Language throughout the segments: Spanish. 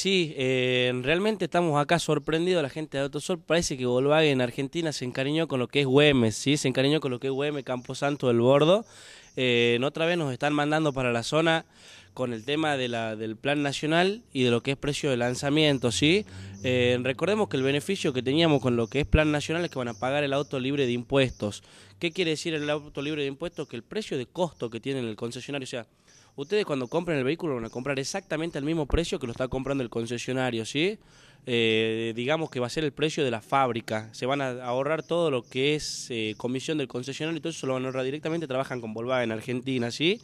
sí, eh, realmente estamos acá sorprendidos, la gente de Autosol parece que Volkswagen en Argentina se encariñó con lo que es Güemes, ¿sí? se encariñó con lo que es Güemes, Camposanto del Bordo, eh, otra vez nos están mandando para la zona con el tema de la, del plan nacional y de lo que es precio de lanzamiento, ¿sí? Eh, recordemos que el beneficio que teníamos con lo que es plan nacional es que van a pagar el auto libre de impuestos. ¿Qué quiere decir el auto libre de impuestos? Que el precio de costo que tiene el concesionario, o sea, Ustedes cuando compren el vehículo van a comprar exactamente al mismo precio que lo está comprando el concesionario, ¿sí? Eh, digamos que va a ser el precio de la fábrica. Se van a ahorrar todo lo que es eh, comisión del concesionario y todo eso lo van a ahorrar directamente. Trabajan con Volkswagen en Argentina, ¿sí?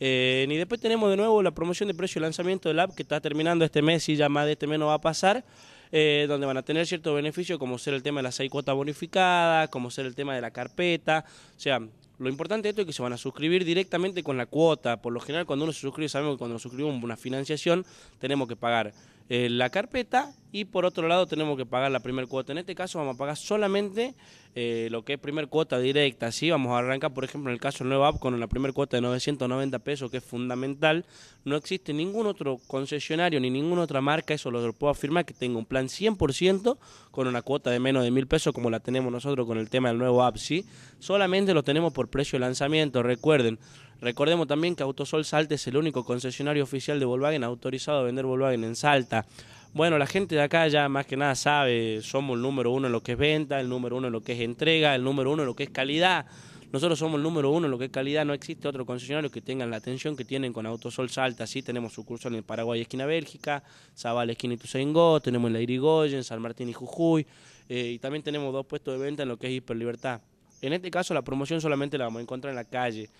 Eh, y después tenemos de nuevo la promoción de precio de lanzamiento del app que está terminando este mes y ya más de este mes no va a pasar. donde van a tener ciertos beneficios como ser el tema de las seis cuotas bonificadas, como ser el tema de la carpeta, o sea, lo importante de esto es que se van a suscribir directamente con la cuota. Por lo general, cuando uno se suscribe, sabemos que cuando nos suscribimos una financiación, tenemos que pagar eh, la carpeta y por otro lado tenemos que pagar la primer cuota. En este caso vamos a pagar solamente eh, lo que es primer cuota directa. ¿sí? Vamos a arrancar, por ejemplo, en el caso del nuevo App con la primer cuota de 990 pesos, que es fundamental. No existe ningún otro concesionario ni ninguna otra marca, eso lo puedo afirmar, que tenga un plan 100% con una cuota de menos de mil pesos como la tenemos nosotros con el tema del nuevo app. ¿sí? Solamente lo tenemos por precio de lanzamiento, recuerden. Recordemos también que Autosol Salta es el único concesionario oficial de Volkswagen autorizado a vender Volkswagen en Salta. Bueno, la gente de acá ya más que nada sabe, somos el número uno en lo que es venta, el número uno en lo que es entrega, el número uno en lo que es calidad. Nosotros somos el número uno en lo que es calidad, no existe otro concesionario que tenga la atención que tienen con Autosol Salta. Sí, tenemos sucursal en Paraguay, esquina Bélgica, Zabal, esquina Ituzaingó, tenemos en La Irigoyen, San Martín y Jujuy, eh, y también tenemos dos puestos de venta en lo que es Hiperlibertad. En este caso la promoción solamente la vamos a encontrar en la calle.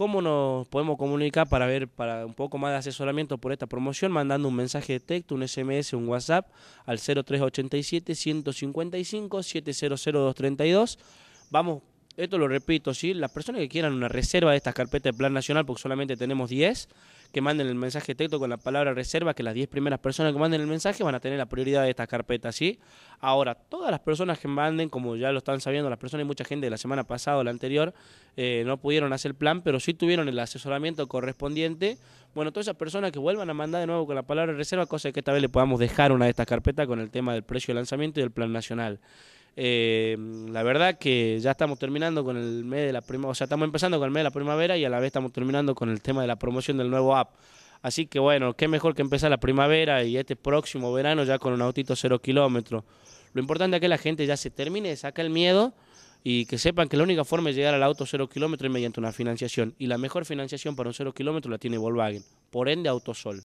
¿Cómo nos podemos comunicar para ver para un poco más de asesoramiento por esta promoción? Mandando un mensaje de texto, un SMS, un WhatsApp al 0387 155 700232. Vamos esto lo repito, ¿sí? las personas que quieran una reserva de estas carpetas de plan nacional, porque solamente tenemos 10, que manden el mensaje texto con la palabra reserva, que las 10 primeras personas que manden el mensaje van a tener la prioridad de esta carpeta. ¿sí? Ahora, todas las personas que manden, como ya lo están sabiendo las personas, y mucha gente de la semana pasada o la anterior, eh, no pudieron hacer el plan, pero sí tuvieron el asesoramiento correspondiente. Bueno, todas esas personas que vuelvan a mandar de nuevo con la palabra reserva, cosa que esta vez le podamos dejar una de estas carpetas con el tema del precio de lanzamiento y del plan nacional. Eh, la verdad que ya estamos terminando con el mes de la primavera, o sea, estamos empezando con el mes de la primavera y a la vez estamos terminando con el tema de la promoción del nuevo app. Así que bueno, qué mejor que empezar la primavera y este próximo verano ya con un autito cero kilómetros. Lo importante es que la gente ya se termine, saca el miedo y que sepan que la única forma de llegar al auto cero kilómetro es mediante una financiación. Y la mejor financiación para un cero kilómetro la tiene Volkswagen, por ende Autosol.